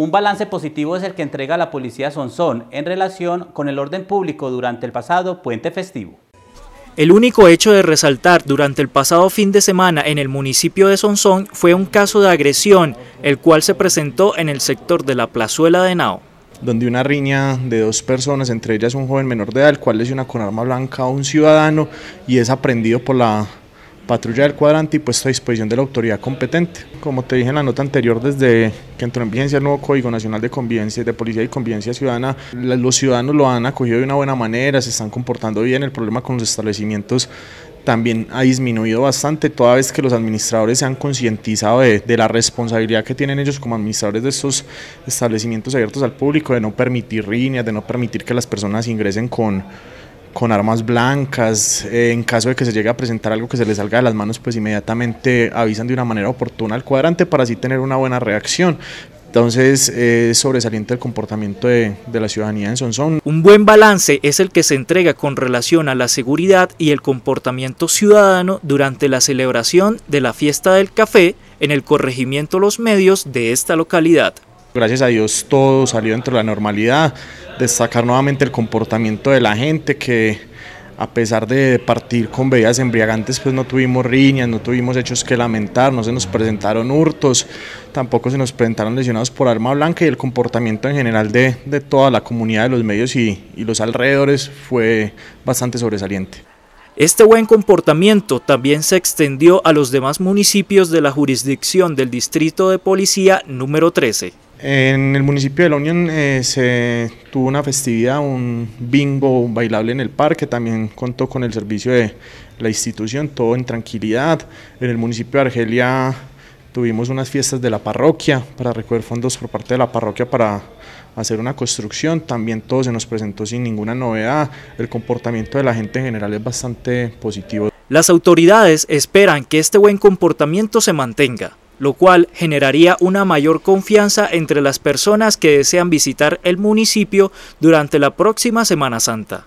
Un balance positivo es el que entrega la policía Sonsón en relación con el orden público durante el pasado puente festivo. El único hecho de resaltar durante el pasado fin de semana en el municipio de Sonsón fue un caso de agresión, el cual se presentó en el sector de la plazuela de Nao donde una riña de dos personas, entre ellas un joven menor de edad, el cual es una con arma blanca a un ciudadano y es aprendido por la patrulla del cuadrante y puesto a disposición de la autoridad competente. Como te dije en la nota anterior, desde que entró en vigencia el nuevo Código Nacional de Convivencia, de Policía y Convivencia Ciudadana, los ciudadanos lo han acogido de una buena manera, se están comportando bien, el problema con los establecimientos también ha disminuido bastante, toda vez que los administradores se han concientizado de, la responsabilidad que tienen ellos como administradores de estos establecimientos abiertos al público, de no permitir riñas, de no permitir que las personas ingresen con con armas blancas, eh, en caso de que se llegue a presentar algo que se le salga de las manos, pues inmediatamente avisan de una manera oportuna al cuadrante para así tener una buena reacción. Entonces sobresaliente el comportamiento de, la ciudadanía en Sonsón. Un buen balance es el que se entrega con relación a la seguridad y el comportamiento ciudadano durante la celebración de la fiesta del café en el corregimiento Los Medios de esta localidad. Gracias a Dios todo salió dentro de la normalidad, destacar nuevamente el comportamiento de la gente que a pesar de partir con bebidas embriagantes pues no tuvimos riñas, no tuvimos hechos que lamentar, no se nos presentaron hurtos, tampoco se nos presentaron lesionados por arma blanca y el comportamiento en general de, toda la comunidad de los medios y, y los alrededores fue bastante sobresaliente. Este buen comportamiento también se extendió a los demás municipios de la jurisdicción del Distrito de Policía número 13. En el municipio de La Unión eh, se tuvo una festividad, un bingo bailable en el parque, también contó con el servicio de la institución, todo en tranquilidad. En el municipio de Argelia tuvimos unas fiestas de la parroquia para recoger fondos por parte de la parroquia para hacer una construcción, también todo se nos presentó sin ninguna novedad, el comportamiento de la gente en general es bastante positivo. Las autoridades esperan que este buen comportamiento se mantenga lo cual generaría una mayor confianza entre las personas que desean visitar el municipio durante la próxima Semana Santa.